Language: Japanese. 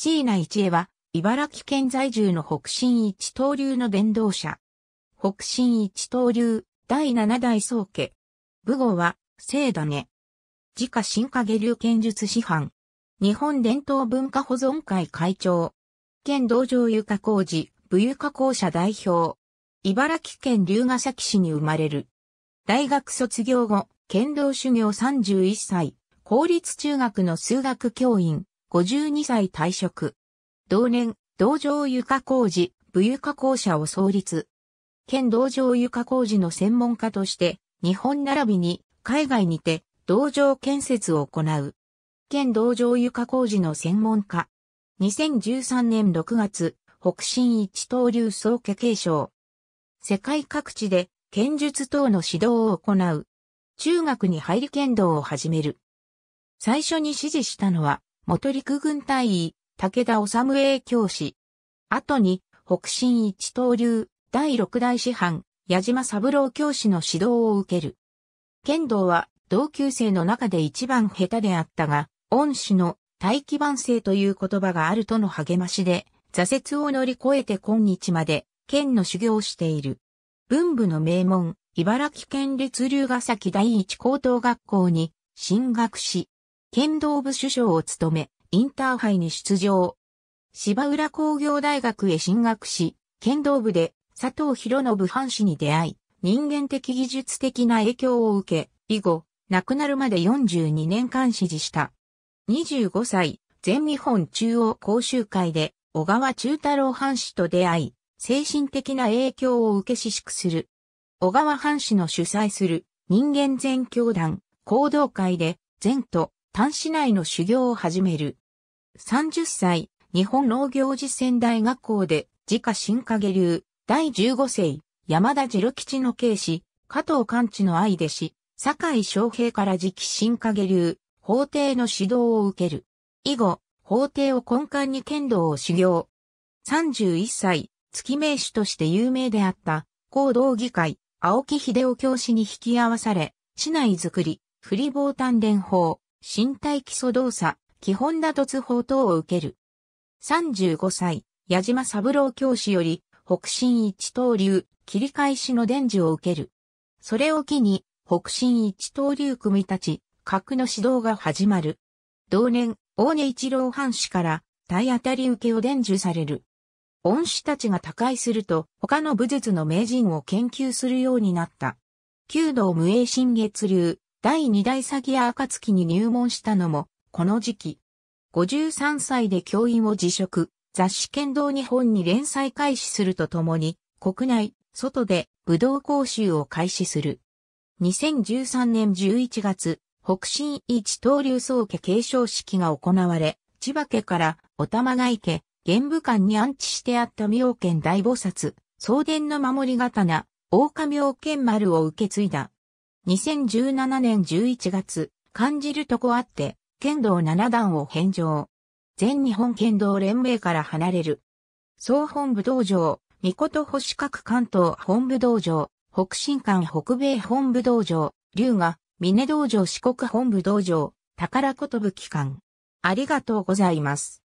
椎名一恵は、茨城県在住の北進一刀流の伝道者。北進一刀流、第七代宗家。武号は、聖だね。自家新影流剣術師範。日本伝統文化保存会会長。県道場床工事、武床校舎代表。茨城県龍ヶ崎市に生まれる。大学卒業後、剣道修行31歳、公立中学の数学教員、52歳退職。同年、道場床工事、武床工社を創立。県道場床工事の専門家として、日本並びに海外にて道場建設を行う。県道場床工事の専門家。2013年6月、北進一刀流総家継承。世界各地で剣術等の指導を行う。中学に入り剣道を始める。最初に指示したのは、元陸軍大尉、武田治英教師。後に、北進一刀流、第六代師範、矢島三郎教師の指導を受ける。剣道は、同級生の中で一番下手であったが、恩師の大器晩成という言葉があるとの励ましで、挫折を乗り越えて今日まで、県の修行をしている。文部の名門、茨城県立龍ヶ崎第一高等学校に進学し、剣道部主将を務め、インターハイに出場。芝浦工業大学へ進学し、剣道部で佐藤博信藩士に出会い、人間的技術的な影響を受け、以後、亡くなるまで42年間支持した。25歳、全日本中央講習会で、小川中太郎藩士と出会い、精神的な影響を受け私縮する。小川藩士の主催する人間全教団行動会で、全と丹市内の修行を始める。30歳、日本農業実践大学校で、自家新影流、第15世、山田次郎吉の啓師、加藤勘地の愛弟子、坂井昌平から直新影流、法廷の指導を受ける。以後、法廷を根幹に剣道を修行。31歳、月名手として有名であった、高道議会、青木秀夫教師に引き合わされ、市内づくり、フリボー鍛錬法、身体基礎動作、基本打突法等を受ける。35歳、矢島三郎教師より、北進一刀流、切り返しの伝授を受ける。それを機に、北進一刀流組立ち、格の指導が始まる。同年、大根一郎藩士から、体当たり受けを伝授される。恩師たちが他界すると、他の武術の名人を研究するようになった。弓道無影新月流、第二代詐欺や暁に入門したのも、この時期。53歳で教員を辞職、雑誌剣道日本に連載開始するとともに、国内、外で武道講習を開始する。2013年11月、北新一刀流宗家継承式が行われ、千葉家からお玉が池、玄武館に安置してあった妙見大菩薩、宗伝の守り刀、大岡妙見丸を受け継いだ。2017年11月、感じるとこあって、剣道7段を返上。全日本剣道連盟から離れる。総本部道場、三琴星角関東本部道場、北新館北米本部道場、龍が、峰道場四国本部道場、宝こ武機関。ありがとうございます。